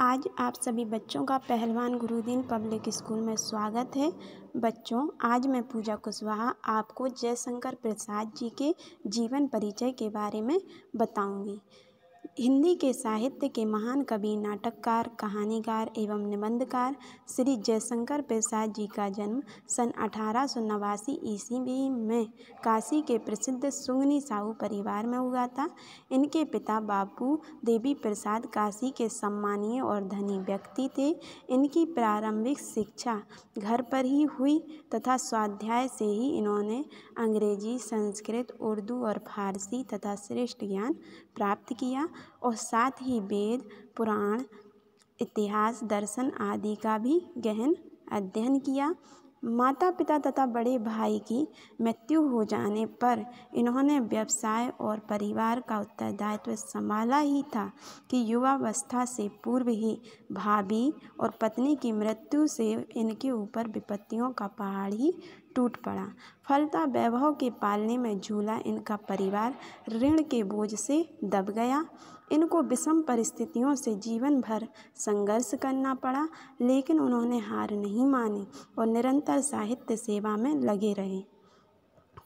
आज आप सभी बच्चों का पहलवान गुरुदीन पब्लिक स्कूल में स्वागत है बच्चों आज मैं पूजा कुशवाहा आपको जयशंकर प्रसाद जी के जीवन परिचय के बारे में बताऊंगी हिंदी के साहित्य के महान कवि नाटककार कहानीकार एवं निबंधकार श्री जयशंकर प्रसाद जी का जन्म सन अठारह सौ नवासी ईस्वी में काशी के प्रसिद्ध सुंगनी साहू परिवार में हुआ था इनके पिता बापू देवी प्रसाद काशी के सम्मानीय और धनी व्यक्ति थे इनकी प्रारंभिक शिक्षा घर पर ही हुई तथा स्वाध्याय से ही इन्होंने अंग्रेजी संस्कृत उर्दू और फारसी तथा श्रेष्ठ ज्ञान प्राप्त किया और साथ ही वेद पुराण इतिहास दर्शन आदि का भी गहन अध्ययन किया माता पिता तथा बड़े भाई की मृत्यु हो जाने पर इन्होंने व्यवसाय और परिवार का उत्तरदायित्व संभाला ही था कि युवावस्था से पूर्व ही भाभी और पत्नी की मृत्यु से इनके ऊपर विपत्तियों का पहाड़ ही टूट पड़ा फलता वैभव के पालने में झूला इनका परिवार ऋण के बोझ से दब गया इनको विषम परिस्थितियों से जीवन भर संघर्ष करना पड़ा लेकिन उन्होंने हार नहीं मानी और निरंतर साहित्य सेवा में लगे रहे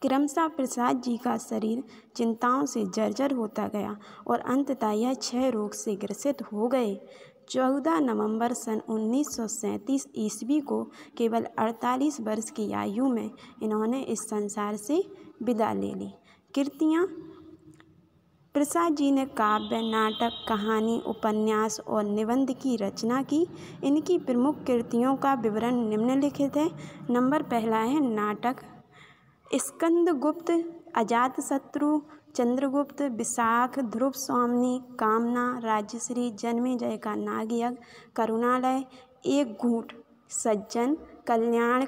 क्रमशः प्रसाद जी का शरीर चिंताओं से जर्जर होता गया और अंततः यह छह रोग से ग्रसित हो गए चौदह नवंबर सन उन्नीस सौ सैंतीस ईस्वी को केवल अड़तालीस वर्ष की आयु में इन्होंने इस संसार से विदा ले ली कृतियाँ प्रसाद जी ने काव्य नाटक कहानी उपन्यास और निबंध की रचना की इनकी प्रमुख कृतियों का विवरण निम्नलिखित है नंबर पहला है नाटक स्कंदगुप्त अजातशत्रु चंद्रगुप्त विशाख ध्रुव स्वामी कामना राज्यश्री जय का नागयज्ञ करुणालय एक घूट सज्जन कल्याण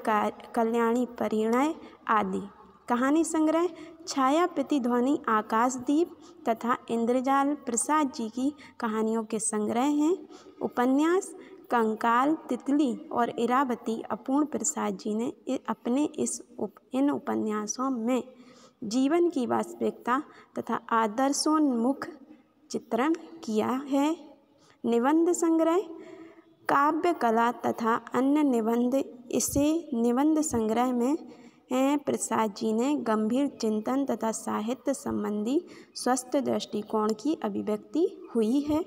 कल्याणी परिणय आदि कहानी संग्रह छाया प्रतिध्वनि आकाशदीप तथा इंद्रजाल प्रसाद जी की कहानियों के संग्रह हैं उपन्यास कंकाल तितली और इरावती अपूर्ण प्रसाद जी ने अपने इस उप, इन उपन्यासों में जीवन की वास्तविकता तथा आदर्शोन्मुख चित्रण किया है निबंध संग्रह काव्य कला तथा अन्य निबंध इसे निबंध संग्रह में प्रसाद जी ने गंभीर चिंतन तथा साहित्य संबंधी स्वस्थ दृष्टिकोण की अभिव्यक्ति हुई है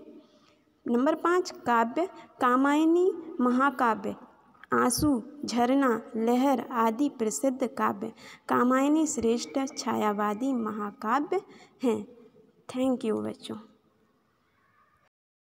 नंबर पाँच काव्य कामायनी महाकाव्य आँसू झरना लहर आदि प्रसिद्ध काव्य कामायनी श्रेष्ठ छायावादी महाकाव्य हैं थैंक यू बच्चों